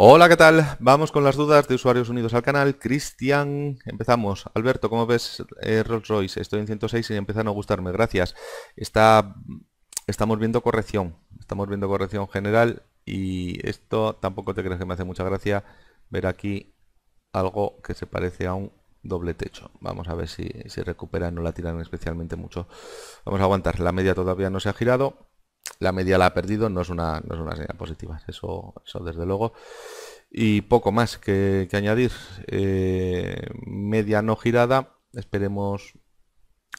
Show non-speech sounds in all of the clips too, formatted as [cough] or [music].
Hola, ¿qué tal? Vamos con las dudas de usuarios unidos al canal. Cristian, empezamos. Alberto, ¿cómo ves eh, Rolls Royce? Estoy en 106 y empieza a no gustarme. Gracias. Está, estamos viendo corrección. Estamos viendo corrección general y esto tampoco te crees que me hace mucha gracia ver aquí algo que se parece a un doble techo. Vamos a ver si se si recupera, no la tiran especialmente mucho. Vamos a aguantar. La media todavía no se ha girado la media la ha perdido, no es una, no es una señal positiva, eso, eso desde luego. Y poco más que, añadir. Eh, media no girada, esperemos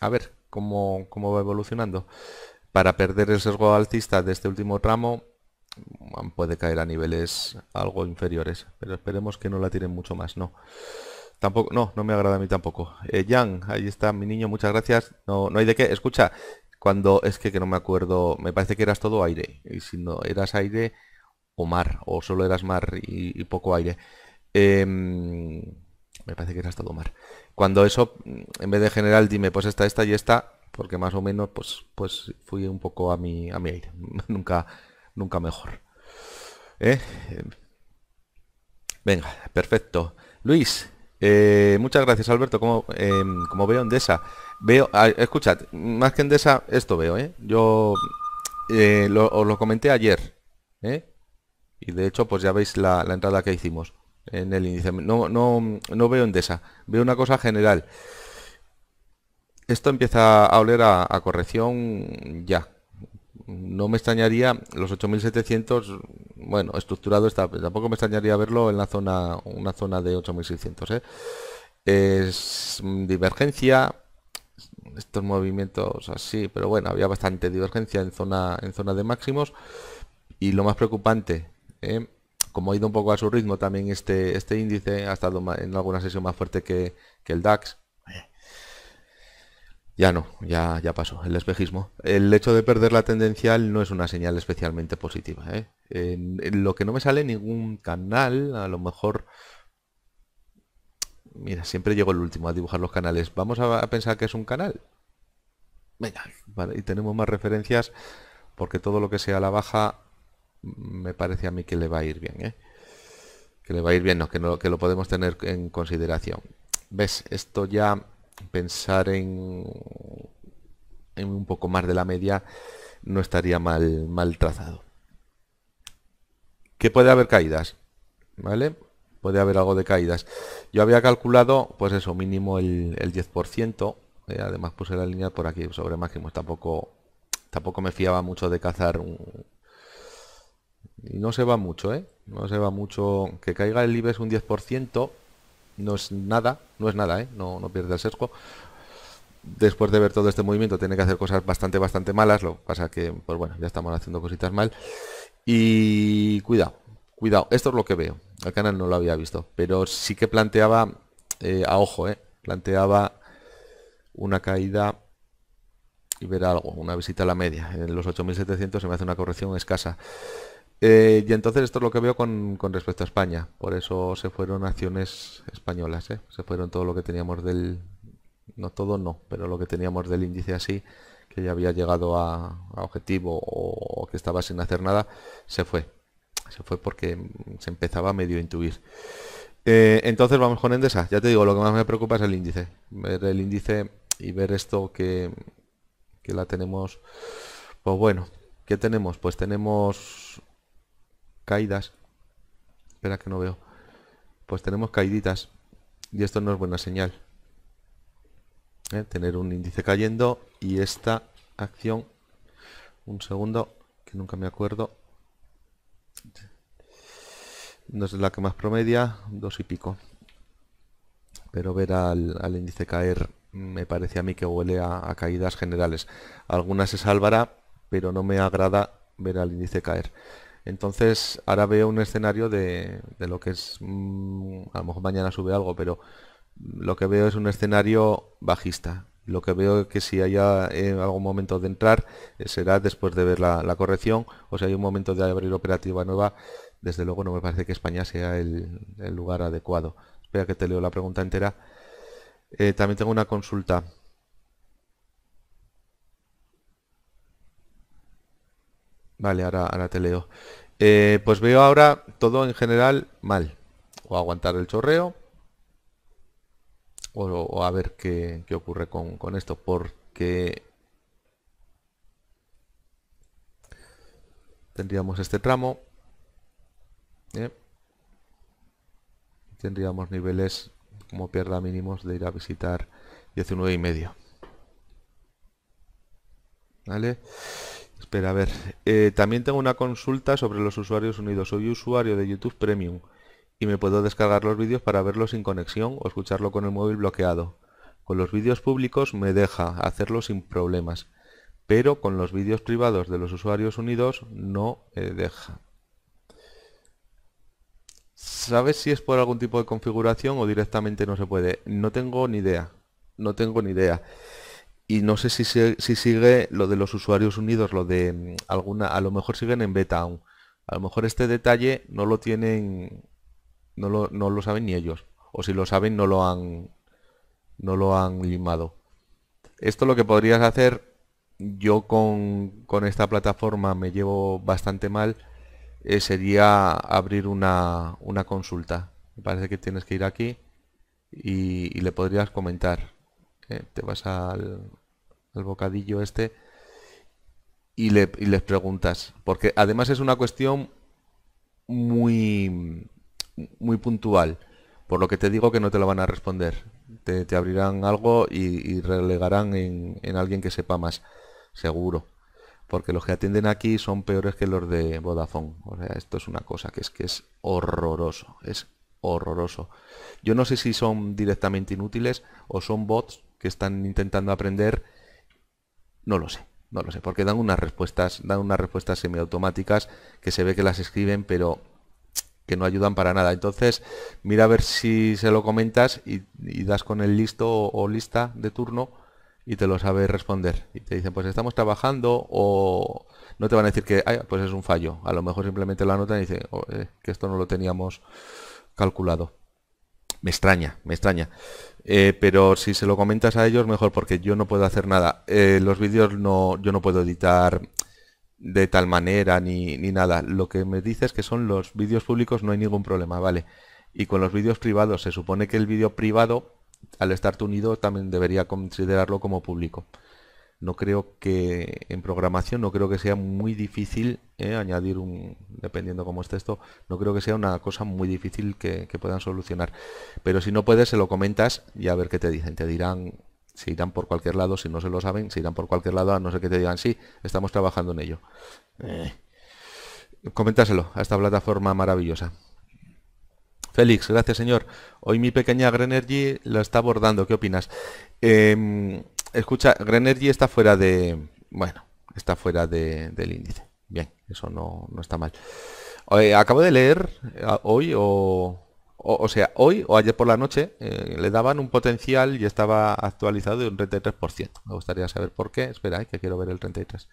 a ver cómo, cómo va evolucionando. Para perder el sesgo alcista de este último tramo, mm, puede caer a niveles algo inferiores, pero esperemos que no la tiren mucho más, no. Tampoco, no, no me agrada a mí tampoco. Eh, Jan, ahí está mi niño, muchas gracias. No, no hay de qué. Escucha, cuando es que, que no me acuerdo, me parece que eras todo aire, y si no eras aire o mar, o solo eras mar y, poco aire. Em, me parece que eras todo mar. Cuando eso, en vez de general, dime, pues esta, esta y esta, porque más o menos, pues, pues fui un poco a mi, a mi aire, [laughs] nunca, nunca mejor. ¿Eh? Venga, perfecto. Luis, eh, muchas gracias Alberto, como, em, como veo Andesa... Veo, escuchad, más que Endesa, esto veo, ¿eh? Yo eh, lo, os lo comenté ayer, ¿eh? Y de hecho, pues ya veis la, entrada que hicimos en el índice. No, no, no veo Endesa, veo una cosa general. Esto empieza a oler a, corrección ya. No me extrañaría los 8700, bueno, estructurado está, tampoco me extrañaría verlo en la zona, una zona de 8600, ¿eh? Es divergencia, estos movimientos así, pero bueno, había bastante divergencia en zona, en zona de máximos. Y lo más preocupante, ¿eh? como ha ido un poco a su ritmo también este, este índice, ha estado en alguna sesión más fuerte que, el DAX. Ya no, ya, ya pasó, el espejismo. El hecho de perder la tendencial no es una señal especialmente positiva. ¿eh? lo que no me sale ningún canal, a lo mejor Mira, siempre llego el último a dibujar los canales. Vamos a, pensar que es un canal. Venga, vale, y tenemos más referencias porque todo lo que sea la baja mm, me parece a mí que le va a ir bien, ¿eh? Que le va a ir bien, no, que, no, que lo podemos tener en consideración. ¿Ves? Esto ya pensar en, en un poco más de la media no estaría mal, mal trazado. Que puede haber caídas, ¿vale? puede haber algo de caídas. Yo había calculado, pues eso, mínimo el, 10%, eh, además puse la línea por aquí sobre máximos, tampoco, tampoco me fiaba mucho de cazar un... Y no se va mucho, ¿eh? No se va mucho. Que caiga el IBEX un 10% no es nada, no es nada, ¿eh? No, no pierde el sesgo. Después de ver todo este movimiento tiene que hacer cosas bastante, bastante malas, lo que pasa que, pues bueno, ya estamos haciendo cositas mal. Y cuidado, cuidado, esto es lo que veo al canal no lo había visto, pero sí que planteaba, eh, a ojo, eh, planteaba una caída y ver algo, una visita a la media. En los 8.700 se me hace una corrección escasa. Eh, y entonces esto es lo que veo con, respecto a España. Por eso se fueron acciones españolas. Se fueron todo lo que teníamos del... No todo, no, pero lo que teníamos del índice así, que ya había llegado a, objetivo o que estaba sin hacer nada, se fue. Se fue porque se empezaba a medio intuir. Eh, entonces vamos con Endesa. Ya te digo, lo que más me preocupa es el índice. Ver el índice y ver esto que, que la tenemos. Pues bueno, ¿qué tenemos? Pues tenemos caídas. Espera que no veo. Pues tenemos caíditas. Y esto no es buena señal. Eh, tener un índice cayendo y esta acción. Un segundo, que nunca me acuerdo. No es la que más promedia, dos y pico. Pero ver al, índice caer me parece a mí que huele a, caídas generales. Algunas se salvará, pero no me agrada ver al índice caer. Entonces ahora veo un escenario de, lo que es, mm, a lo mejor mañana sube algo, pero lo que veo es un escenario bajista. Lo que veo es que si haya eh, algún momento de entrar eh, será después de ver la, corrección o si hay un momento de abrir operativa nueva, desde luego no me parece que España sea el, lugar adecuado. Espera que te leo la pregunta entera. Eh, también tengo una consulta. Vale, ahora, ahora te leo. pues veo ahora todo en general mal. O aguantar el chorreo, o, a ver qué, ocurre con, esto, porque tendríamos este tramo, ¿eh? tendríamos niveles como pierda mínimos de ir a visitar 19 y medio. ¿Vale? Espera, a ver. Eh, también tengo una consulta sobre los usuarios unidos. Soy usuario de YouTube Premium y me puedo descargar los vídeos para verlos sin conexión o escucharlo con el móvil bloqueado. Con los vídeos públicos me deja hacerlo sin problemas, pero con los vídeos privados de los usuarios unidos no me deja. ¿Sabes si es por algún tipo de configuración o directamente no se puede? No tengo ni idea. No tengo ni idea. Y no sé si, si sigue lo de los usuarios unidos, lo de mm, alguna... A lo mejor siguen en beta aún. A lo mejor este detalle no lo tienen no lo, saben ni ellos. O si lo saben no lo han no lo han limado. Esto lo que podrías hacer, yo con, con esta plataforma me llevo bastante mal, eh, sería abrir una, consulta. Me parece que tienes que ir aquí y, le podrías comentar. Eh, te vas al, al bocadillo este y, le, y les preguntas. Porque además es una cuestión muy muy puntual, por lo que te digo que no te lo van a responder. Te, abrirán algo y, relegarán en, alguien que sepa más, seguro. Porque los que atienden aquí son peores que los de Vodafone. O sea, esto es una cosa que es que es horroroso. Es horroroso. Yo no sé si son directamente inútiles o son bots que están intentando aprender. No lo sé. No lo sé, porque dan unas respuestas, dan unas respuestas semiautomáticas que se ve que las escriben, pero que no ayudan para nada. Entonces, mira a ver si se lo comentas y, das con el listo o, lista de turno y te lo sabe responder. Y te dicen, pues estamos trabajando o no te van a decir que pues es un fallo. A lo mejor simplemente lo nota y oh, eh, que esto no lo teníamos calculado. Me extraña, me extraña. Eh, pero si se lo comentas a ellos, mejor porque yo no puedo hacer nada. Eh, los vídeos no, yo no puedo editar de tal manera ni, ni nada. Lo que me dices que son los vídeos públicos no hay ningún problema, ¿vale? Y con los vídeos privados, se supone que el vídeo privado, al estar unido, también debería considerarlo como público. No creo que en programación no creo que sea muy difícil eh, añadir un, dependiendo cómo esté esto, no creo que sea una cosa muy difícil que, que puedan solucionar. Pero si no puedes, se lo comentas y a ver qué te dicen. Te dirán si irán por cualquier lado, si no se lo saben, se irán por cualquier lado, a no ser que te digan, sí, estamos trabajando en ello. Eh, comentárselo a esta plataforma maravillosa. Félix, gracias señor. Hoy mi pequeña Grenergy la está abordando, ¿qué opinas? Em, escucha, Grenergy está fuera de... Bueno, está fuera del índice. Bien, eso no, está mal. Eh, acabo de leer eh, hoy o o, sea, hoy o ayer por la noche eh, le daban un potencial y estaba actualizado de un 33%. Me gustaría saber por qué. Espera, eh, que quiero ver el 33.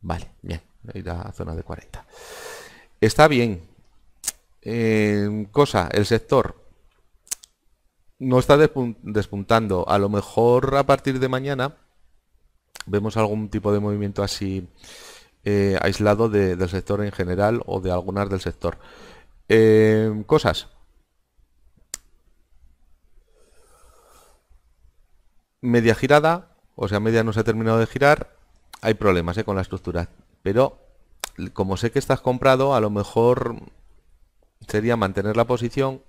Vale, bien. Ir a zona de 40. Está bien. Eh, cosa, el sector no está despuntando. A lo mejor a partir de mañana vemos algún tipo de movimiento así aislado del sector en general o de algunas del sector. Eh, cosas. Media girada, o sea, media no se ha terminado de girar. Hay problemas eh, con la estructura. Pero como sé que estás comprado, a lo mejor sería mantener la posición.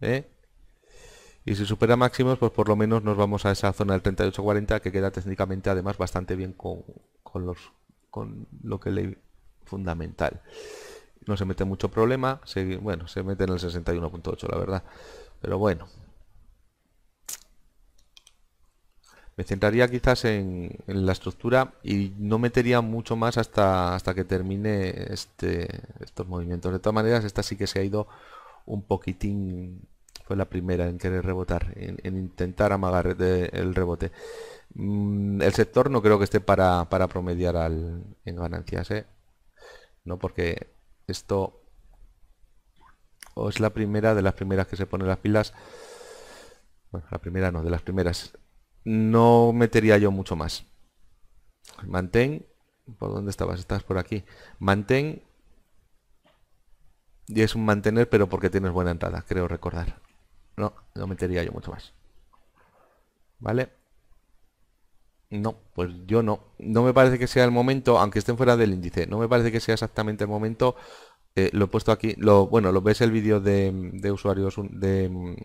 ¿eh? Y si supera máximos, pues por lo menos nos vamos a esa zona del 3840 que queda técnicamente además bastante bien con, los, con lo que leí fundamental no se mete mucho problema, bueno, se mete en el 61.8 la verdad, pero bueno. Me centraría quizás en, la estructura y no metería mucho más hasta, hasta que termine este, estos movimientos. De todas maneras, esta sí que se ha ido un poquitín fue la primera en querer rebotar, en, intentar amagar el rebote. Mm, el sector no creo que esté para, promediar al, en ganancias, ¿eh? No, porque esto o es la primera de las primeras que se pone las pilas. Bueno, la primera no, de las primeras. No metería yo mucho más. Mantén. ¿Por dónde estabas? Estás por aquí. Mantén. Y es un mantener, pero porque tienes buena entrada, creo recordar. No, no metería yo mucho más. ¿Vale? No, pues yo no. No me parece que sea el momento, aunque estén fuera del índice, no me parece que sea exactamente el momento. Eh, lo he puesto aquí, lo, bueno, lo ves el vídeo de, usuarios de,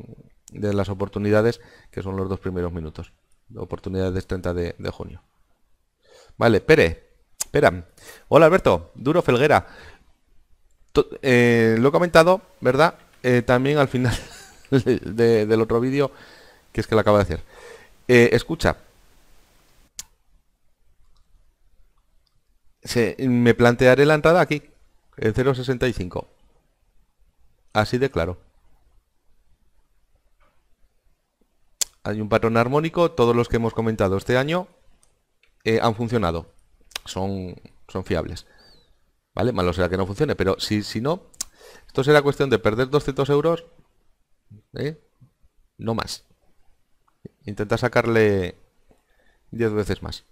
las oportunidades, que son los dos primeros minutos. Oportunidades 30 de, junio. Vale, Pere, espera. Hola Alberto, Duro Felguera. Eh, lo he comentado, ¿verdad? Eh, también al final [laughs] del otro vídeo, que es que lo acabo de hacer. escucha. me plantearé la entrada aquí, en 0.65. Así de claro. Hay un patrón armónico, todos los que hemos comentado este año eh, han funcionado. Son, son fiables. ¿Vale? Malo será que no funcione, pero si, si no, esto será cuestión de perder 200 euros, ¿eh? no más. Intenta sacarle 10 veces más.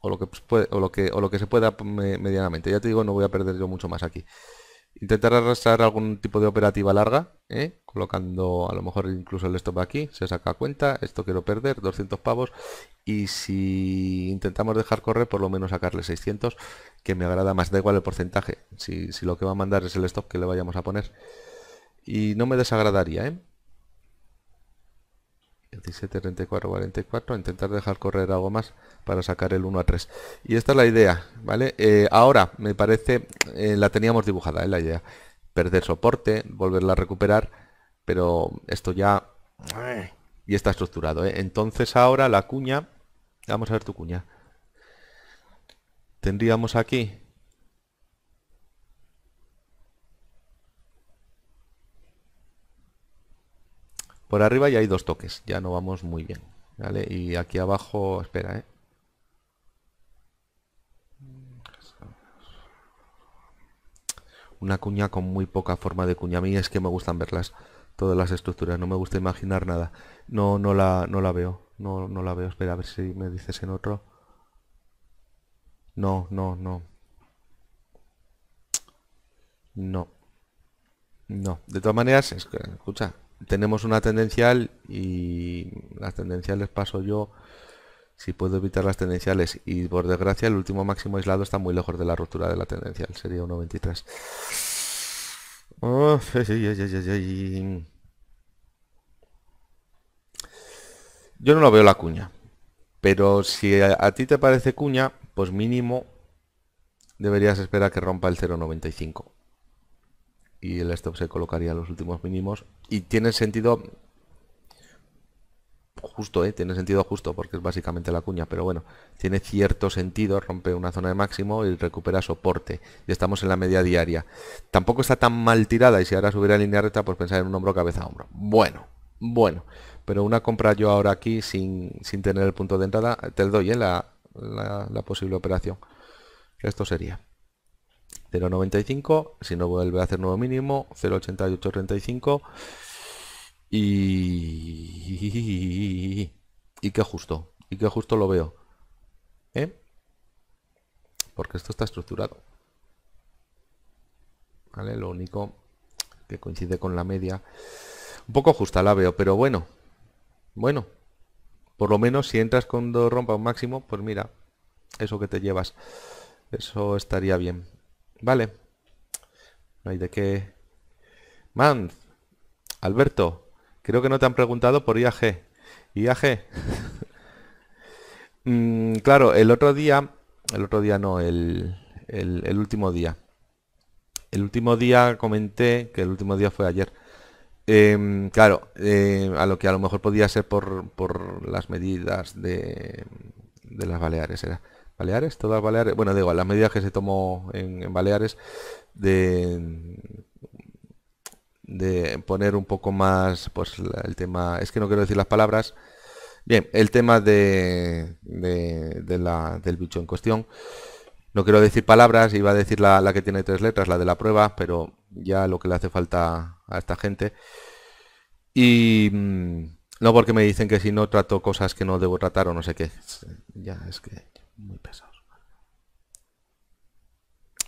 Pues o lo que, se pueda medianamente. Ya te digo, no voy a perder yo mucho más aquí. Intentar arrastrar algún tipo de operativa larga, ¿eh? colocando a lo mejor incluso el stop aquí, se saca cuenta, esto quiero perder, 200 pavos, y si intentamos dejar correr, por lo menos sacarle 600, que me agrada más, da igual el porcentaje, si, si lo que va a mandar es el stop que le vayamos a poner. Y no me desagradaría, ¿eh? 17, 34, 44, intentar dejar correr algo más para sacar el 1 a 3. Y esta es la idea, ¿vale? Eh, ahora, me parece, eh, la teníamos dibujada, ¿eh? la idea. Perder soporte, volverla a recuperar, pero esto ya... Eh, y está estructurado, ¿eh? Entonces ahora la cuña... Vamos a ver tu cuña. Tendríamos aquí Por arriba ya hay dos toques, ya no vamos muy bien. ¿Vale? Y aquí abajo, espera, ¿eh? Una cuña con muy poca forma de cuña. A mí es que me gustan verlas, todas las estructuras. No me gusta imaginar nada. No, no la, no la veo. No, no la veo. Espera, a ver si me dices en otro. No, no, no. No. No. De todas maneras, escucha, tenemos una tendencial y las tendenciales paso yo si puedo evitar las tendenciales y por desgracia el último máximo aislado está muy lejos de la ruptura de la tendencial sería 1.23 yo no lo veo la cuña pero si a, a ti te parece cuña pues mínimo deberías esperar que rompa el 0.95 y el stop se colocaría en los últimos mínimos y tiene sentido justo, eh, tiene sentido justo porque es básicamente la cuña, pero bueno, tiene cierto sentido, rompe una zona de máximo y recupera soporte. Y estamos en la media diaria. Tampoco está tan mal tirada y si ahora subiera en línea recta, pues pensar en un hombro cabeza a hombro. Bueno, bueno, pero una compra yo ahora aquí sin, sin tener el punto de entrada, te doy eh, la posible operación. Esto sería. 0.95, si no vuelve a hacer nuevo mínimo, 0.8835 y... Y que justo, y que justo lo veo. ¿eh? Porque esto está estructurado. ¿Vale? Lo único que coincide con la media. Un poco justa la veo, pero bueno. Bueno. Por lo menos si entras con dos rompas máximo, pues mira, eso que te llevas. Eso estaría bien. Vale. No hay de qué... Man, Alberto, creo que no te han preguntado por IAG. IAG. [laughs] Mm, claro, el otro día... El otro día no, el, el, último día. El último día comenté, que el último día fue ayer, em, claro, em, a lo que a lo mejor podía ser por, las medidas de, de las Baleares, era. Baleares, todas Baleares, bueno, digo, las medidas que se tomó en, Baleares de, de poner un poco más, pues el tema, es que no quiero decir las palabras, bien, el tema de, la, del bicho en cuestión. No quiero decir palabras, iba a decir la, la que tiene tres letras, la de la prueba, pero ya lo que le hace falta a esta gente. Y mm, no porque me dicen que si no trato cosas que no debo tratar o no sé qué. Ya, es que muy pesados.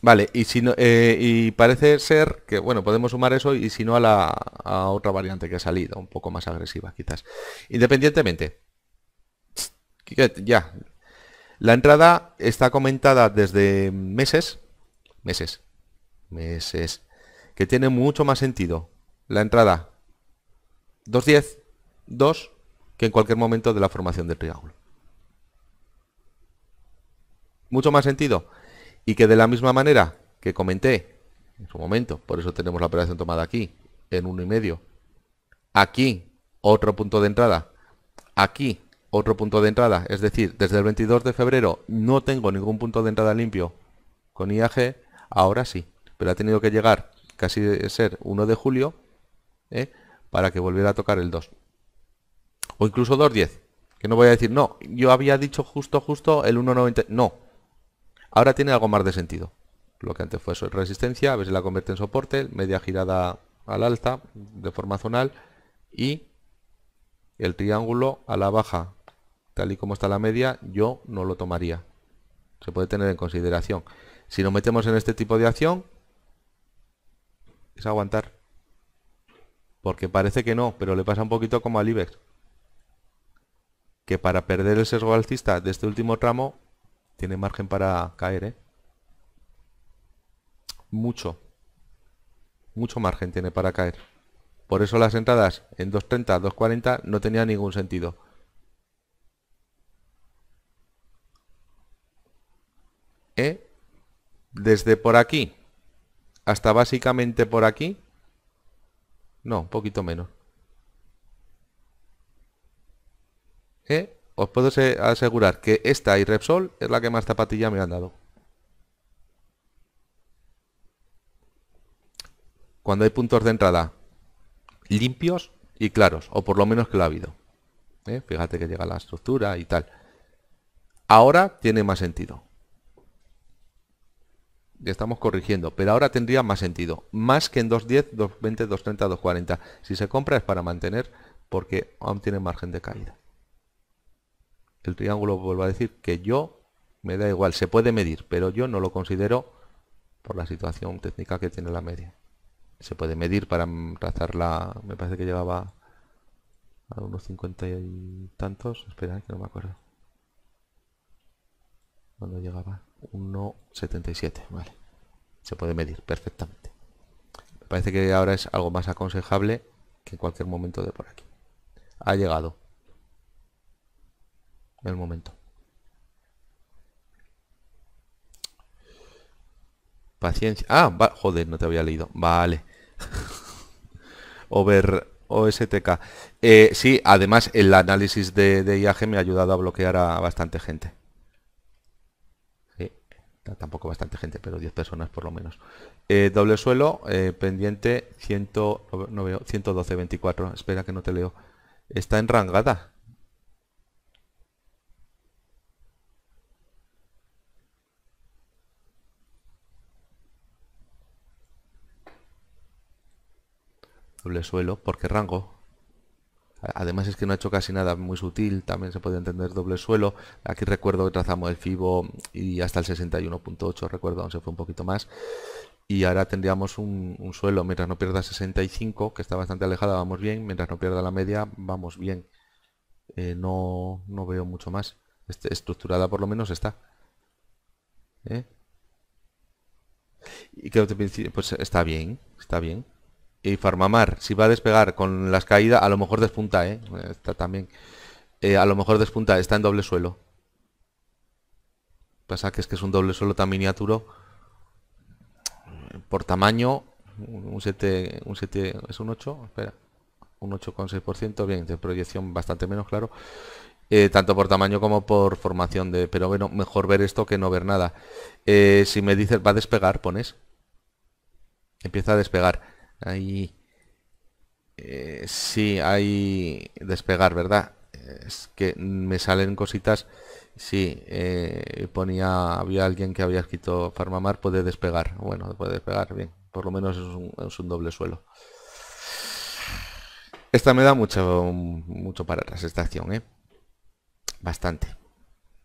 Vale, y si eh, y parece ser que, bueno, podemos sumar eso y si no a la a otra variante que ha salido, un poco más agresiva quizás. Independientemente, ya, la entrada está comentada desde meses, meses, meses, que tiene mucho más sentido la entrada 2.10, 2, que en cualquier momento de la formación del triángulo mucho más sentido. Y que de la misma manera que comenté en su momento, por eso tenemos la operación tomada aquí, en uno y medio. Aquí, otro punto de entrada. Aquí, otro punto de entrada. Es decir, desde el 22 de febrero no tengo ningún punto de entrada limpio con IAG. Ahora sí, pero ha tenido que llegar casi ser 1 de julio ¿eh? para que volviera a tocar el 2. O incluso 2.10. Que no voy a decir, no, yo había dicho justo, justo el 1.90. No, Ahora tiene algo más de sentido. Lo que antes fue resistencia, a ver si la convierte en soporte, media girada al alta de forma zonal y el triángulo a la baja, tal y como está la media, yo no lo tomaría. Se puede tener en consideración. Si nos metemos en este tipo de acción, es aguantar. Porque parece que no, pero le pasa un poquito como al IBEX. Que para perder el sesgo alcista de este último tramo tiene margen para caer, ¿eh? Mucho. Mucho margen tiene para caer. Por eso las entradas en 2.30, 2.40 no tenía ningún sentido. ¿Eh? Desde por aquí hasta básicamente por aquí. No, un poquito menos. ¿Eh? os puedo asegurar que esta y Repsol es la que más zapatilla me han dado. Cuando hay puntos de entrada limpios y claros, o por lo menos que lo ha habido. ¿eh? Fíjate que llega la estructura y tal. Ahora tiene más sentido. Ya estamos corrigiendo, pero ahora tendría más sentido. Más que en 2.10, 2.20, 2.30, 2.40. Si se compra es para mantener porque aún tiene margen de caída el triángulo, vuelvo a decir, que yo me da igual, se puede medir, pero yo no lo considero por la situación técnica que tiene la media. Se puede medir para trazar me parece que llevaba a unos 50 y tantos, espera, que no me acuerdo. Cuando llegaba 1,77, vale. Se puede medir perfectamente. Me parece que ahora es algo más aconsejable que en cualquier momento de por aquí. Ha llegado el momento. Paciencia. Ah, joder, no te había leído. Vale. [laughs] Over OSTK. Eh, sí, además el análisis de, viaje IAG me ha ayudado a bloquear a bastante gente. tampoco bastante gente, pero 10 personas por lo menos. Eh, doble suelo, eh, pendiente 112, 24 Espera que no te leo. Está en enrangada. doble suelo, porque rango. Además es que no ha hecho casi nada muy sutil, también se puede entender doble suelo. Aquí recuerdo que trazamos el FIBO y hasta el 61.8, recuerdo, aún se fue un poquito más. Y ahora tendríamos un, suelo, mientras no pierda 65, que está bastante alejada, vamos bien. Mientras no pierda la media, vamos bien. Eh, no, no veo mucho más. Este, estructurada por lo menos está. ¿Eh? Y creo que pues está bien, está bien. Y Farmamar, si va a despegar con las caídas, a lo mejor despunta, ¿eh? Está también. Eh, a lo mejor despunta, está en doble suelo. Pasa que es que es un doble suelo tan miniaturo. Por tamaño, un 7, un 7, es un 8, espera, un 8,6%, bien, de proyección bastante menos, claro. Eh, tanto por tamaño como por formación de... Pero bueno, mejor ver esto que no ver nada. si me dices, va a despegar, pones. Empieza a despegar. Ahí... Eh, sí, hay despegar, ¿verdad? Es que me salen cositas. Sí, eh, ponía, había alguien que había escrito Farmamar, puede despegar. Bueno, puede despegar, bien. Por lo menos es un, doble suelo. Esta me da mucho, mucho para atrás, esta acción, ¿eh? Bastante.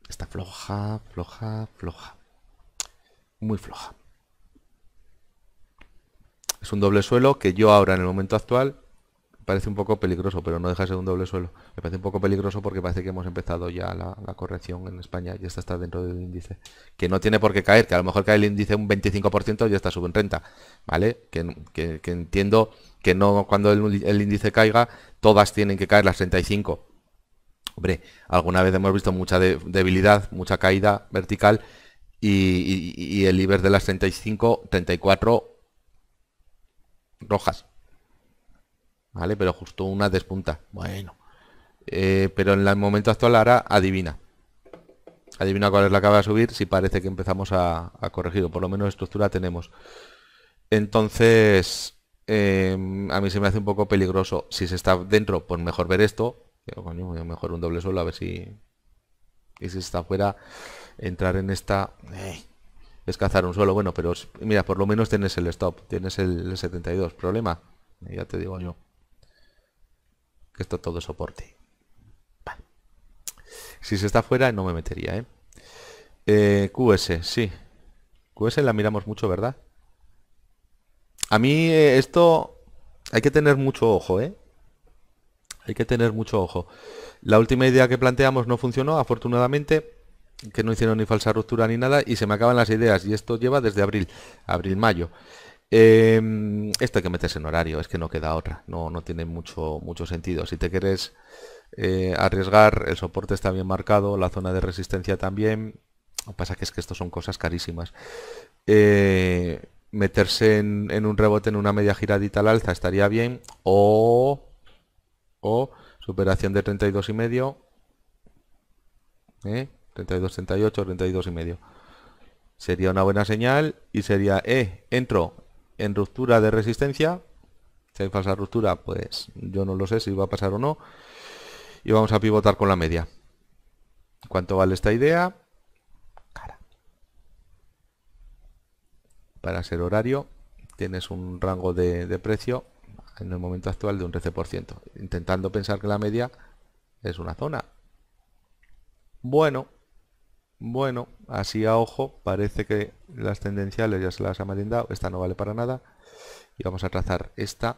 Está floja, floja, floja. Muy floja. Es un doble suelo que yo ahora en el momento actual parece un poco peligroso, pero no deja de ser un doble suelo. Me parece un poco peligroso porque parece que hemos empezado ya la, corrección en España y esta está dentro del índice. Que no tiene por qué caer, que a lo mejor cae el índice un 25% y está sube en renta. ¿Vale? Que, entiendo que no cuando el, índice caiga, todas tienen que caer las 35. Hombre, alguna vez hemos visto mucha debilidad, mucha caída vertical y, el IBER de las 35, 34 rojas. ¿Vale? Pero justo una despunta. Bueno. Eh, pero en el momento actual ahora adivina. Adivina cuál es la que va a subir si parece que empezamos a, corregir. O por lo menos estructura tenemos. Entonces, em, a mí se me hace un poco peligroso. Si se está dentro, por pues mejor ver esto. mejor un doble solo a ver si... Y si está fuera, entrar en esta... Eh, es cazar un suelo. Bueno, pero mira, por lo menos tienes el stop, tienes el 72. Problema, ya te digo yo, que esto todo soporte. Si se está fuera, no me metería, ¿eh? eh QS, sí. QS la miramos mucho, ¿verdad? A mí eh, esto hay que tener mucho ojo, ¿eh? Hay que tener mucho ojo. La última idea que planteamos no funcionó, afortunadamente que no hicieron ni falsa ruptura ni nada y se me acaban las ideas y esto lleva desde abril, abril-mayo. Em, esto hay que meterse en horario, es que no queda otra, no, no tiene mucho, mucho sentido. Si te quieres eh, arriesgar, el soporte está bien marcado, la zona de resistencia también, lo que pasa que es que esto son cosas carísimas. Eh, meterse en, un rebote en una media giradita al alza estaría bien o, o superación de 32 y medio ¿eh? 32, 38, 32 y medio. Sería una buena señal y sería, eh, entro en ruptura de resistencia. Si hay falsa ruptura, pues yo no lo sé si va a pasar o no. Y vamos a pivotar con la media. ¿Cuánto vale esta idea? Cara. Para ser horario, tienes un rango de precio en el momento actual de un 13%. Intentando pensar que la media es una zona. Bueno, bueno, así a ojo, parece que las tendenciales ya se las ha merendado. Esta no vale para nada. Y vamos a trazar esta,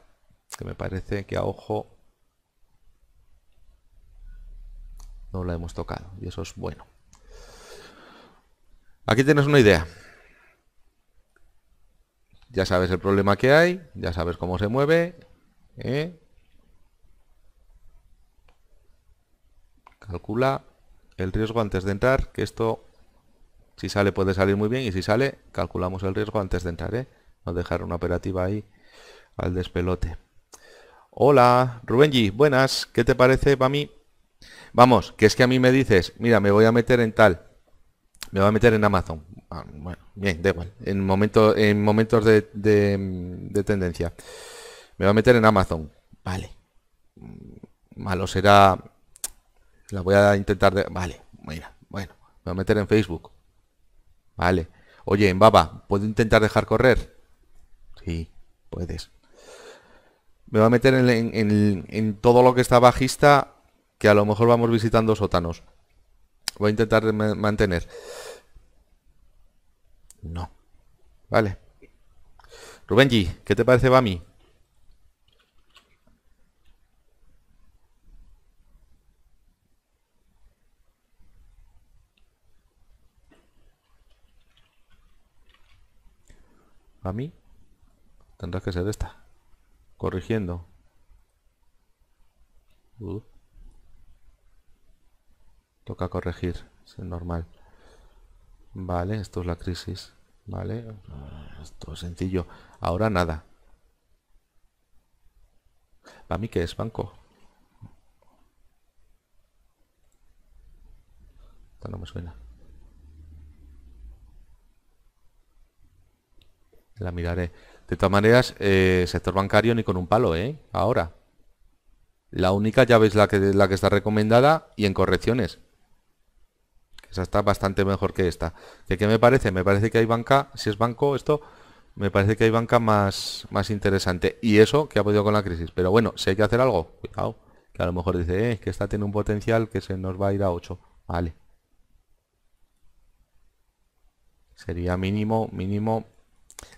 que me parece que a ojo no la hemos tocado. Y eso es bueno. Aquí tienes una idea. Ya sabes el problema que hay, ya sabes cómo se mueve. ¿eh? Calcula el riesgo antes de entrar, que esto si sale puede salir muy bien y si sale calculamos el riesgo antes de entrar, ¿eh? no dejar una operativa ahí al despelote. Hola, Rubenji, buenas, ¿qué te parece para mí? Vamos, que es que a mí me dices, mira, me voy a meter en tal, me voy a meter en Amazon. Ah, bueno, bien, da igual, en, momento, en momentos de, de tendencia. Me voy a meter en Amazon, vale. Malo será la voy a intentar de... Vale, mira, bueno, me voy a meter en Facebook. Vale. Oye, en Baba, ¿puedo intentar dejar correr? Sí, puedes. Me voy a meter en, en todo lo que está bajista, que a lo mejor vamos visitando sótanos. Voy a intentar mantener. No. Vale. Rubenji, ¿qué te parece Bami? a mí, tendrás que ser esta. Corrigiendo. Toca corregir, es normal. Vale, esto es la crisis. Vale, esto es sencillo. Ahora nada. ¿Para mí que es banco? Esto no me suena. La miraré. De todas maneras, eh, sector bancario ni con un palo, ¿eh? Ahora. La única ya veis la que, la que está recomendada y en correcciones. Esa está bastante mejor que esta. ¿De qué me parece? Me parece que hay banca, si es banco esto, me parece que hay banca más, más interesante. Y eso que ha podido con la crisis. Pero bueno, si hay que hacer algo, cuidado. Que a lo mejor dice, eh, que esta tiene un potencial que se nos va a ir a 8. Vale. Sería mínimo, mínimo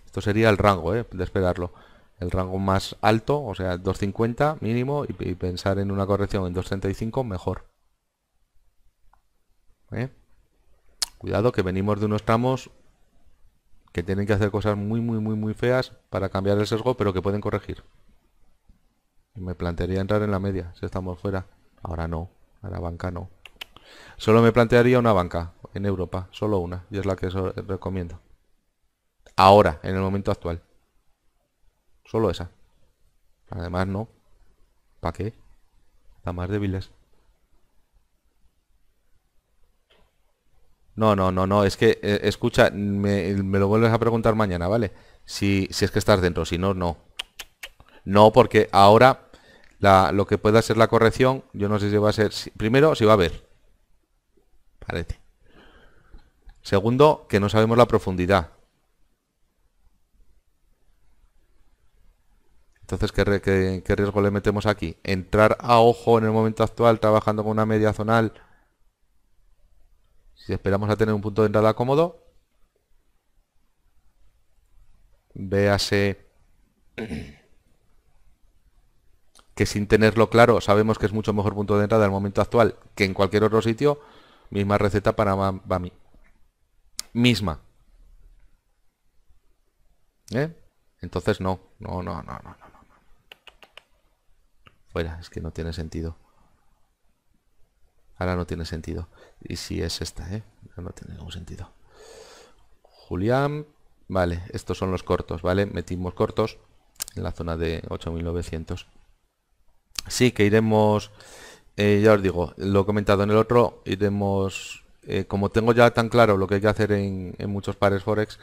esto sería el rango, ¿eh? de esperarlo. El rango más alto, o sea, 250 mínimo, y, pensar en una corrección en 235 mejor. ¿Eh? Cuidado que venimos de unos tramos que tienen que hacer cosas muy, muy, muy, muy feas para cambiar el sesgo, pero que pueden corregir. Me plantearía entrar en la media, si estamos fuera. Ahora no, a la banca no. Solo me plantearía una banca en Europa, solo una, y es la que recomiendo ahora, en el momento actual. Solo esa. Además no. ¿Para qué? Está más débiles. No, no, no, no. Es que, eh, escucha, me, lo vuelves a preguntar mañana, ¿vale? Si, si es que estás dentro, si no, no. No, porque ahora lo que pueda ser la corrección, yo no sé si va a ser... primero, si va a haber. Parece. Segundo, que no sabemos la profundidad. Entonces, ¿qué, ¿qué, riesgo le metemos aquí? ¿Entrar a ojo en el momento actual trabajando con una media zonal? Si esperamos a tener un punto de entrada cómodo. Véase que sin tenerlo claro sabemos que es mucho mejor punto de entrada en el momento actual que en cualquier otro sitio. Misma receta para Bami. Misma. ¿Eh? Entonces no, no, no, no, no es que no tiene sentido. Ahora no tiene sentido. Y si es esta, ¿eh? No tiene ningún sentido. Julián. Vale, estos son los cortos, ¿vale? Metimos cortos en la zona de 8900. Sí, que iremos... Eh, ya os digo, lo he comentado en el otro, iremos... Eh, como tengo ya tan claro lo que hay que hacer en, muchos pares Forex,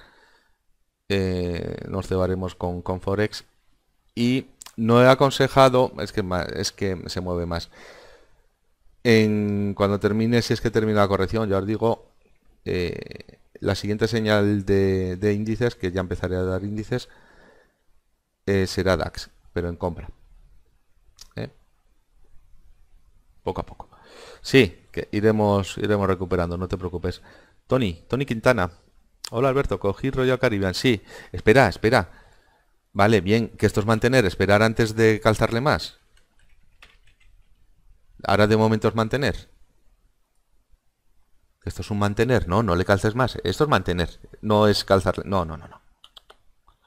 nos cebaremos con, con Forex y no he aconsejado, es que, es que se mueve más. En, cuando termine, si es que termina la corrección, yo os digo, eh, la siguiente señal de, índices, que ya empezaré a dar índices, eh, será DAX, pero en compra. ¿Eh? Poco a poco. Sí, que iremos, iremos recuperando, no te preocupes. Tony, Tony Quintana. Hola Alberto, cogí Royal Caribbean. Sí, espera, espera. Vale, bien, que esto es mantener, esperar antes de calzarle más. Ahora de momento es mantener. Esto es un mantener, no, no le calces más. Esto es mantener, no es calzarle. No, no, no, no.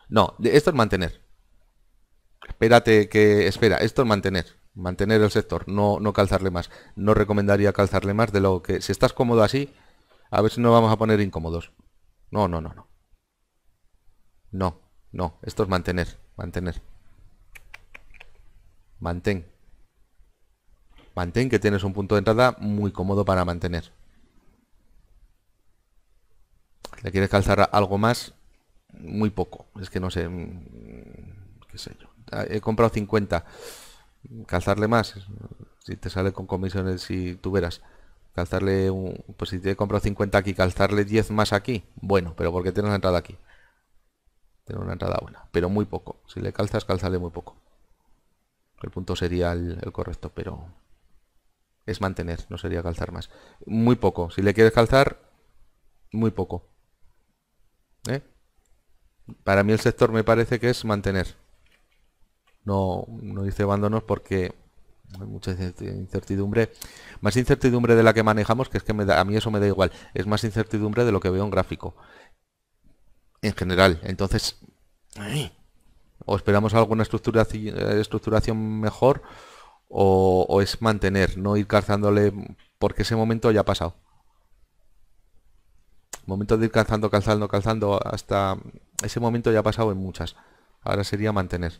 No, esto es mantener. Espérate que... Espera, esto es mantener. Mantener el sector, no, no calzarle más. No recomendaría calzarle más de lo que... Si estás cómodo así, a ver si nos vamos a poner incómodos. No, no, no, no. No. No, esto es mantener. Mantener. Mantén. Mantén que tienes un punto de entrada muy cómodo para mantener. ¿Le quieres calzar algo más? Muy poco. Es que no sé. Mm, ¿Qué sé yo? He comprado 50. Calzarle más. Si te sale con comisiones si tuvieras Calzarle un... Pues si te he comprado 50 aquí, calzarle 10 más aquí. Bueno, pero porque tienes la entrada aquí una entrada buena, pero muy poco. Si le calzas, calzale muy poco. El punto sería el, correcto, pero es mantener, no sería calzar más. Muy poco. Si le quieres calzar, muy poco. ¿Eh? Para mí el sector me parece que es mantener. No, no dice abandonos porque hay mucha incertidumbre. Más incertidumbre de la que manejamos, que es que me da, a mí eso me da igual. Es más incertidumbre de lo que veo en gráfico en general. Entonces, o esperamos alguna estructuración, eh, estructuración mejor o, es mantener, no ir calzándole porque ese momento ya ha pasado. Momento de ir calzando, calzando, calzando hasta ese momento ya ha pasado en muchas. Ahora sería mantener.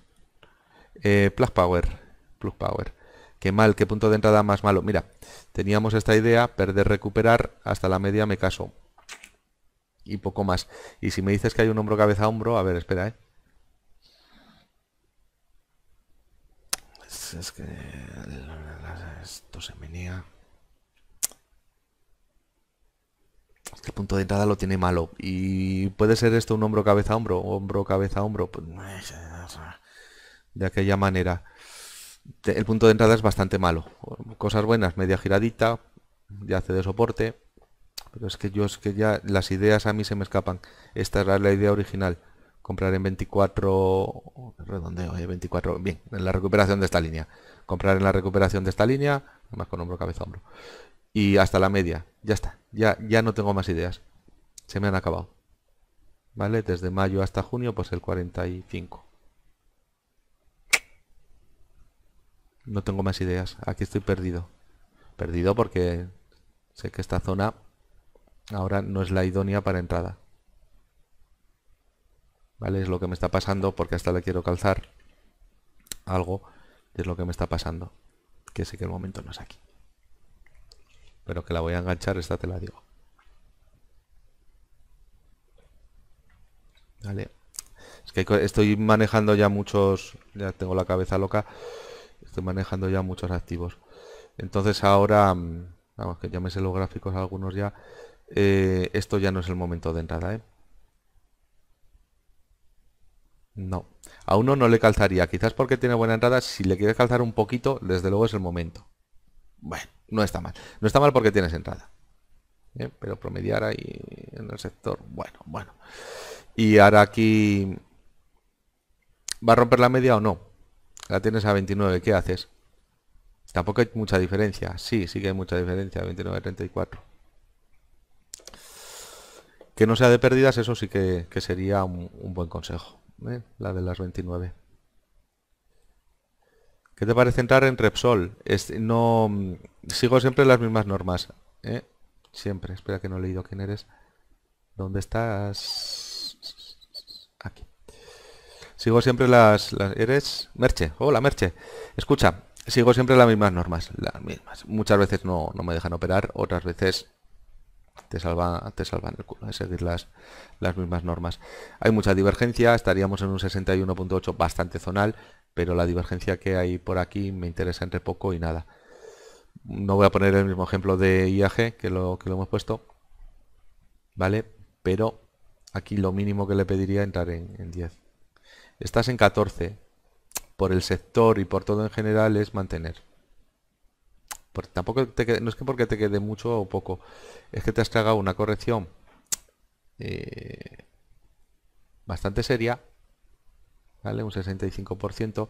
Eh, plus power, plus power. Qué mal, qué punto de entrada más malo. Mira, teníamos esta idea, perder, recuperar, hasta la media me caso y poco más. Y si me dices que hay un hombro cabeza a hombro, a ver, espera, ¿eh? Es, que esto se venía. Es que el punto de entrada lo tiene malo. Y puede ser esto un hombro cabeza a hombro, hombro cabeza a hombro, pues, de aquella manera. El punto de entrada es bastante malo. Cosas buenas, media giradita, ya hace de soporte pero es que yo es que ya las ideas a mí se me escapan. Esta era la idea original. Comprar en 24... Redondeo, 24... Eh, bien, en la recuperación de esta línea. Comprar en la recuperación de esta línea, más con hombro, cabeza, hombro. Y hasta la media. Ya está. Ya, ya no tengo más ideas. Se me han acabado. ¿Vale? Desde mayo hasta junio, pues el 45. No tengo más ideas. Aquí estoy perdido. Perdido porque sé que esta zona ahora no es la idónea para entrada. ¿Vale? Es lo que me está pasando porque hasta le quiero calzar algo. Es lo que me está pasando. Que sé que el momento no es aquí. Pero que la voy a enganchar, esta te la digo. Vale. Es que estoy manejando ya muchos... Ya tengo la cabeza loca. Estoy manejando ya muchos activos. Entonces ahora... Mm, vamos, que ya me sé los gráficos algunos ya. Eh, esto ya no es el momento de entrada, ¿eh? No. A uno no le calzaría. Quizás porque tiene buena entrada. Si le quieres calzar un poquito, desde luego es el momento. Bueno, no está mal. No está mal porque tienes entrada. ¿eh? Pero promediar ahí en el sector. Bueno, bueno. Y ahora aquí... ¿Va a romper la media o no? La tienes a 29. ¿Qué haces? Tampoco hay mucha diferencia. Sí, sí que hay mucha diferencia. 29, 34. Que no sea de pérdidas, eso sí que, sería un, buen consejo, ¿eh? la de las 29. ¿Qué te parece entrar en Repsol? Es, no, sigo siempre las mismas normas. ¿eh? Siempre, espera que no he leído quién eres. ¿Dónde estás? Aquí. Sigo siempre las, las... ¿Eres? Merche. Hola, Merche. Escucha, sigo siempre las mismas normas. Las mismas. Muchas veces no, no me dejan operar, otras veces te salva, te salvan el culo de seguir las, las mismas normas. Hay mucha divergencia, estaríamos en un 61.8 bastante zonal, pero la divergencia que hay por aquí me interesa entre poco y nada. No voy a poner el mismo ejemplo de IAG que lo, que lo hemos puesto, ¿vale? Pero aquí lo mínimo que le pediría entrar en, en 10. Estás en 14, por el sector y por todo en general es mantener tampoco te no es que porque te quede mucho o poco, es que te has tragado una corrección eh, bastante seria, ¿vale? Un 65%,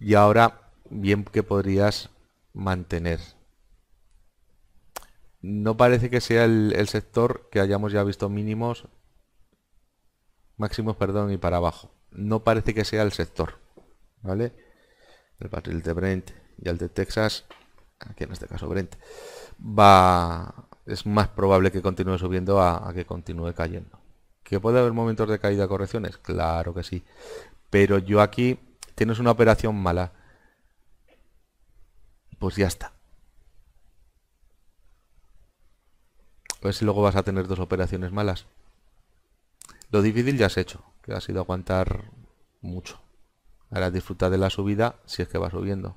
y ahora bien que podrías mantener. No parece que sea el, sector que hayamos ya visto mínimos, máximos, perdón, y para abajo. No parece que sea el sector, ¿vale? El de Brent y el de Texas aquí en este caso Brent, va, es más probable que continúe subiendo a, que continúe cayendo. ¿Que puede haber momentos de caída correcciones? Claro que sí. Pero yo aquí tienes una operación mala. Pues ya está. A ver si luego vas a tener dos operaciones malas. Lo difícil ya has hecho, que ha sido aguantar mucho. Ahora disfruta de la subida si es que va subiendo.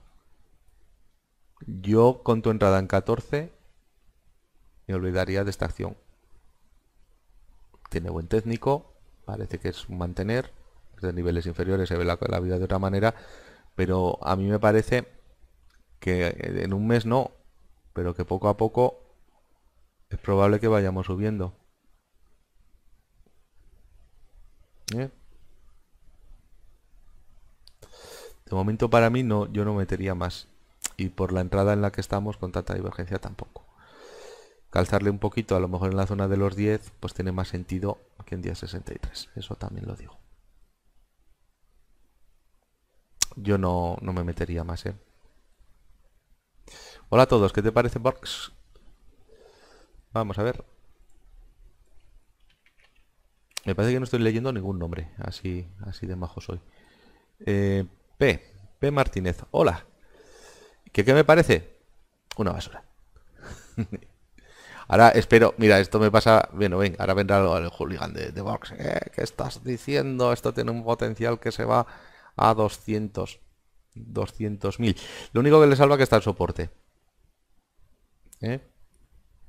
Yo con tu entrada en 14 me olvidaría de esta acción. Tiene buen técnico, parece que es mantener. De niveles inferiores se ve la, vida de otra manera, pero a mí me parece que en un mes no, pero que poco a poco es probable que vayamos subiendo. ¿Eh? De momento para mí no, yo no metería más y por la entrada en la que estamos con tanta divergencia tampoco. Calzarle un poquito, a lo mejor en la zona de los 10, pues tiene más sentido que en día 63. Eso también lo digo. Yo no, me metería más, ¿eh? Hola a todos, ¿qué te parece box Vamos a ver. Me parece que no estoy leyendo ningún nombre, así, así de majo soy. Eh, P, P Martínez, hola. ¿Qué, me parece? Una basura. ahora espero, mira, esto me pasa, bueno, ven, ahora vendrá el hooligan de, de box ¿eh? ¿Qué estás diciendo? Esto tiene un potencial que se va a 200. 200.000. Lo único que le salva que está el soporte. ¿eh?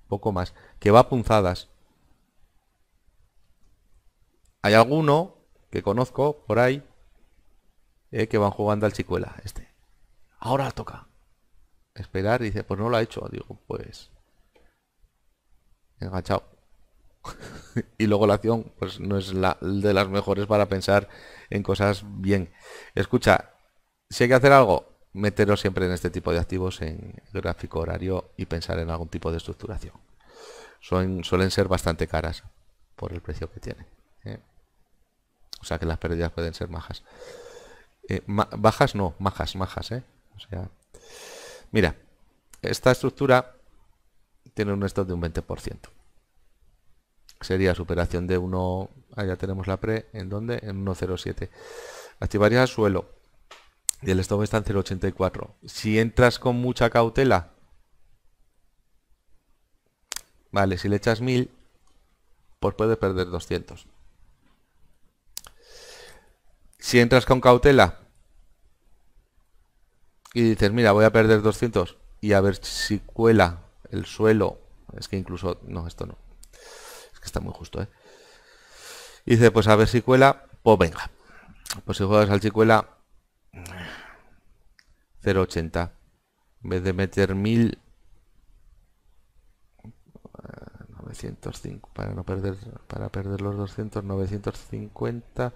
Poco más. Que va a punzadas. Hay alguno que conozco por ahí ¿eh? que van jugando al chicuela. Este. Ahora toca esperar, y dice, pues no lo ha hecho. Digo, pues enganchado. [laughs] y luego la acción pues no es la de las mejores para pensar en cosas bien. Escucha, si hay que hacer algo, meteros siempre en este tipo de activos, en gráfico horario y pensar en algún tipo de estructuración. Son, suelen ser bastante caras por el precio que tienen. ¿eh? O sea que las pérdidas pueden ser majas. Eh, bajas no, majas, majas, ¿eh? O sea, Mira, esta estructura tiene un stop de un 20%. Sería superación de 1, allá tenemos la pre, ¿en dónde? En 1.07. Activaría el suelo y el stop está en 0.84. Si entras con mucha cautela, vale, si le echas 1000, pues puedes perder 200. Si entras con cautela, y dices, mira, voy a perder 200 y a ver si cuela el suelo. Es que incluso, no, esto no. Es que está muy justo, ¿eh? Y dice, pues a ver si cuela, pues venga. Pues si juegas al chicuela, 0,80. En vez de meter 1000... 905 eh, para no perder para perder los 200 950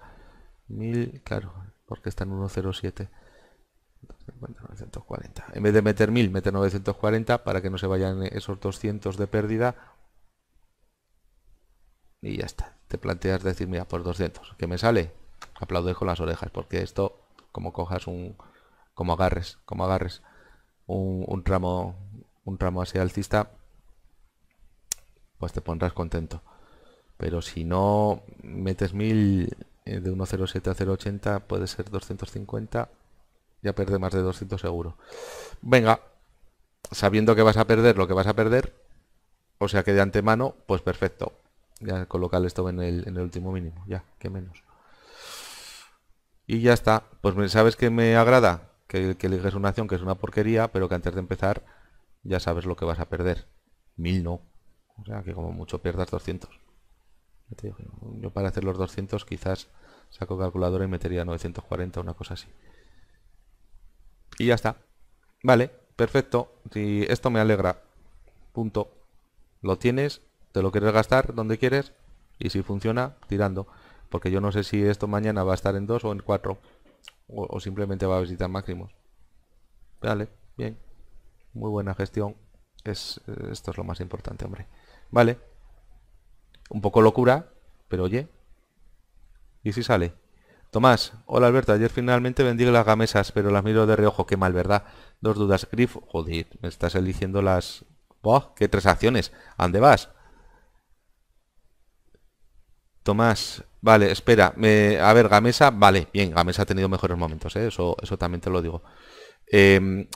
1000 claro porque está en 107 en vez de meter 1000, mete 940 para que no se vayan eh, esos 200 de pérdida. Y ya está. Te planteas decir, mira, por pues 200. ¿qué me sale? Aplaudes con las orejas, porque esto, como cojas un... Como agarres, como agarres un, un ramo un ramo así alcista, pues te pondrás contento. Pero si no metes 1000 eh, de 1.07 a 0.80, puede ser 250 ya pierde más de 200 seguro. Venga, sabiendo que vas a perder lo que vas a perder, o sea que de antemano, pues perfecto. Ya colocar esto en el, último mínimo, ya, que menos. Y ya está. Pues sabes que me agrada que, eliges una acción que es una porquería, pero que antes de empezar ya sabes lo que vas a perder. Mil no. O sea que como mucho pierdas 200. Yo para hacer los 200 quizás saco calculadora y metería 940, una cosa así. Y ya está. Vale, perfecto. Si esto me alegra. Punto. Lo tienes, te lo quieres gastar donde quieres. Y si funciona, tirando. Porque yo no sé si esto mañana va a estar en 2 o en 4. O, o simplemente va a visitar máximos. Vale, bien. Muy buena gestión. Es, esto es lo más importante, hombre. Vale. Un poco locura, pero oye. ¿Y si sale? Tomás, hola Alberto, ayer finalmente vendí las gamesas, pero las miro de reojo, qué mal, ¿verdad? Dos dudas, Griff, joder, me estás eligiendo las... ¡Buah! ¡Qué acciones ¿Ande vas? Tomás, vale, espera, me... a ver, Gamesa, vale, bien, Gamesa ha tenido mejores momentos, ¿eh? eso, eso también te lo digo. Em,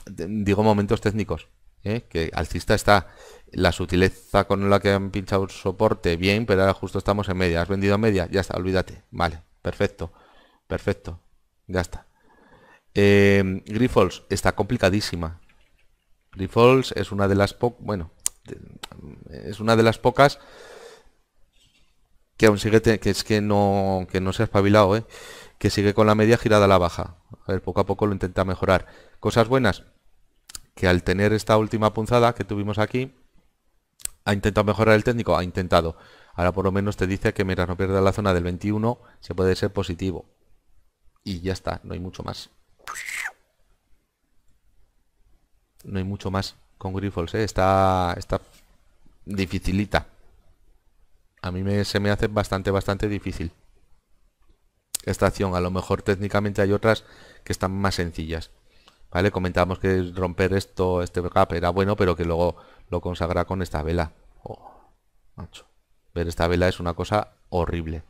digo momentos técnicos, ¿eh? que alcista está la sutileza con la que han pinchado el soporte, bien, pero ahora justo estamos en media, has vendido a media, ya está, olvídate, vale, perfecto. Perfecto. Ya está. Eh, está complicadísima. Grifols es una de las bueno, es una de las pocas que aún sigue que es que no no se ha espabilado, ¿eh? que sigue con la media girada a la baja. A ver, poco a poco lo intenta mejorar. Cosas buenas que al tener esta última punzada que tuvimos aquí ha intentado mejorar el técnico, ha intentado. Ahora por lo menos te dice que mientras no pierda la zona del 21 se puede ser positivo y ya está, no hay mucho más. No hay mucho más con Grifols, ¿eh? está, está dificilita. A mí se me hace bastante, bastante difícil esta acción. A lo mejor técnicamente hay otras que están más sencillas. ¿Vale? Comentábamos que romper esto, este backup era bueno, pero que luego lo consagra con esta vela. Oh, Ver esta vela es una cosa horrible.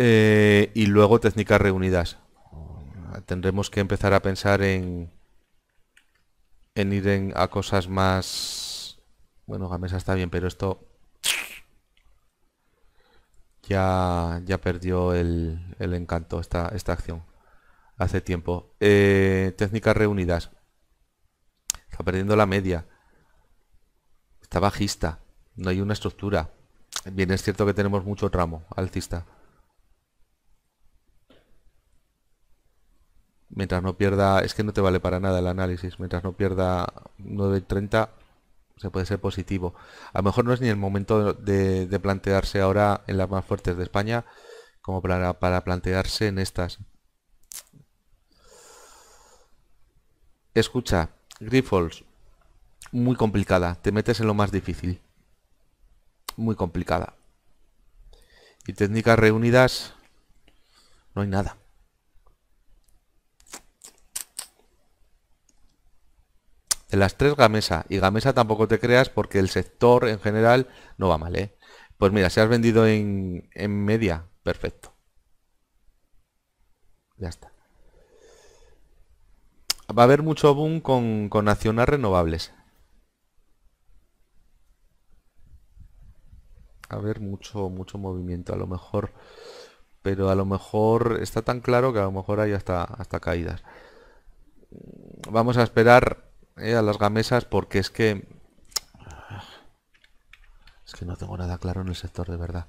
Eh, y luego técnicas reunidas. Tendremos que empezar a pensar en, en ir en, a cosas más... Bueno, Gamesa está bien, pero esto ya, ya perdió el, encanto esta, esta acción hace tiempo. Eh, técnicas reunidas. Está perdiendo la media. Está bajista. No hay una estructura. Bien, es cierto que tenemos mucho tramo alcista. mientras no pierda, es que no te vale para nada el análisis, mientras no pierda 9.30 se puede ser positivo. A lo mejor no es ni el momento de, plantearse ahora en las más fuertes de España como para, para plantearse en estas. Escucha, Grifols, muy complicada, te metes en lo más difícil. Muy complicada. Y técnicas reunidas, no hay nada. En las tres Gamesa. Y Gamesa tampoco te creas porque el sector en general no va mal, ¿eh? Pues mira, si has vendido en, media, perfecto. Ya está. Va a haber mucho boom con, con accionar renovables. a ver mucho mucho movimiento a lo mejor pero a lo mejor está tan claro que a lo mejor hay hasta caídas vamos a esperar eh, a las gamesas porque es que... Es que no tengo nada claro en el sector de verdad.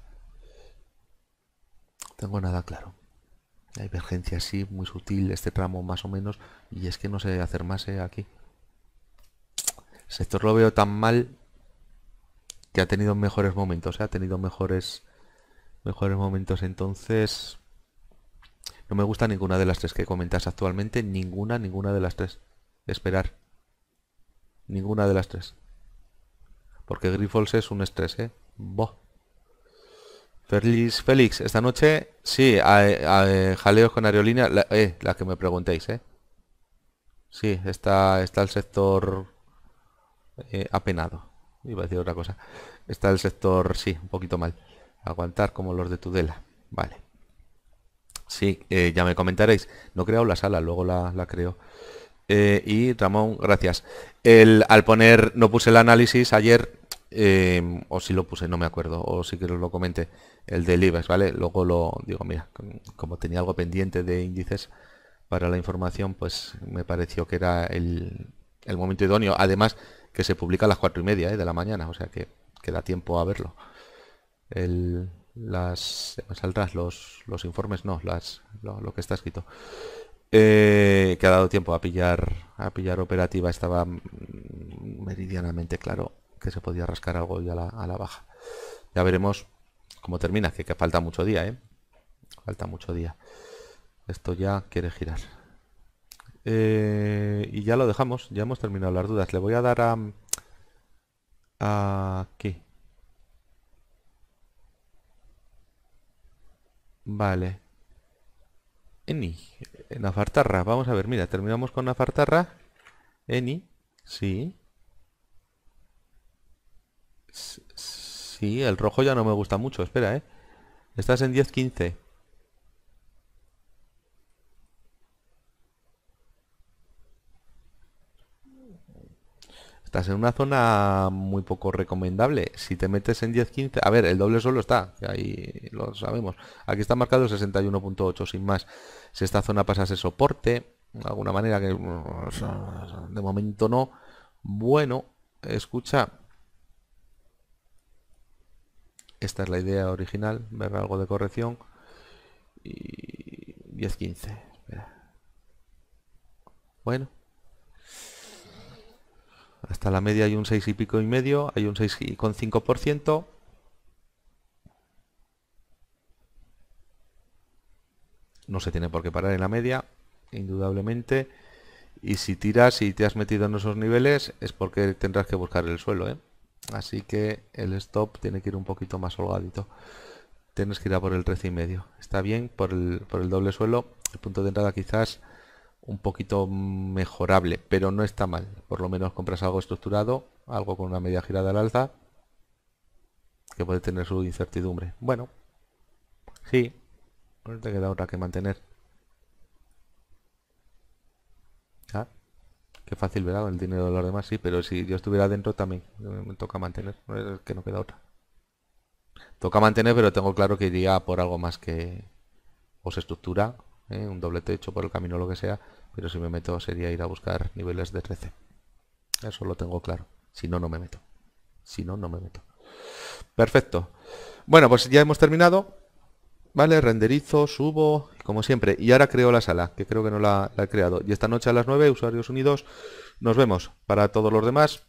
Tengo nada claro. La divergencia así, muy sutil, este tramo más o menos, y es que no sé hacer más eh, aquí. El sector lo veo tan mal que ha tenido mejores momentos, eh, ha tenido mejores mejores momentos entonces no me gusta ninguna de las tres que comentas actualmente ninguna ninguna de las tres esperar Ninguna de las tres. Porque Grifols es un estrés, ¿eh? Boh. Feliz Félix, esta noche, sí, jaleos con aerolínea, eh, la, que me preguntéis, ¿eh? Sí, está, está el sector eh, apenado. Iba a decir otra cosa. Está el sector, sí, un poquito mal. Aguantar como los de Tudela. Vale. Sí, eh, ya me comentaréis. No he creado la sala, luego la creo. Eh, y Ramón, gracias. El, al poner, no puse el análisis ayer, eh, o si lo puse, no me acuerdo, o si que lo comente, el del IBEX, ¿vale? Luego lo digo, mira, como tenía algo pendiente de índices para la información, pues me pareció que era el, momento idóneo. Además, que se publica a las cuatro y media eh, de la mañana, o sea que, queda tiempo a verlo. El, las, saldrás los, los informes, no, las, lo que está escrito. Eh, que ha dado tiempo a pillar a pillar operativa estaba mm, meridianamente claro que se podía rascar algo ya a la baja ya veremos cómo termina que, que falta mucho día ¿eh? falta mucho día esto ya quiere girar eh, y ya lo dejamos ya hemos terminado las dudas le voy a dar a aquí vale Eni. Nafartarra. Vamos a ver, mira, terminamos con Nafartarra. Eni. Sí. Sí, el rojo ya no me gusta mucho. Espera, ¿eh? Estás en 10-15. estás en una zona muy poco recomendable. Si te metes en 10-15, a ver, el doble solo está, ahí lo sabemos. Aquí está marcado 61.8 sin más. Si esta zona pasa ese soporte, de alguna manera que de momento no. Bueno, escucha. Esta es la idea original, ver algo de corrección. Y 10-15. Bueno. Hasta la media hay un 6 y pico y medio, hay un 6,5%. No se tiene por qué parar en la media, indudablemente. Y si tiras y te has metido en esos niveles es porque tendrás que buscar el suelo, ¿eh? Así que el stop tiene que ir un poquito más holgadito. Tienes que ir a por el 13,5. y medio. Está bien por por el doble suelo. El punto de entrada quizás un poquito mejorable, pero no está mal. Por lo menos compras algo estructurado, algo con una media girada al alza, que puede tener su incertidumbre. Bueno, sí, no pues te queda otra que mantener. Ah, qué fácil, ¿verdad? El dinero de los demás, sí, pero si yo estuviera dentro también me toca mantener, que no queda otra. Toca mantener, pero tengo claro que iría por algo más que os estructura ¿eh? un doble techo por el camino o lo que sea, pero si me meto sería ir a buscar niveles de 13. Eso lo tengo claro. Si no, no me meto. Si no, no me meto. Perfecto. Bueno, pues ya hemos terminado. Vale, renderizo, subo, como siempre. Y ahora creo la sala, que creo que no la, he creado. Y esta noche a las 9, usuarios unidos, nos vemos. Para todos los demás,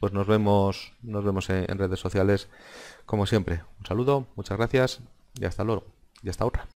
pues nos vemos, nos vemos en, en redes sociales, como siempre. Un saludo, muchas gracias y hasta luego. Y hasta otra.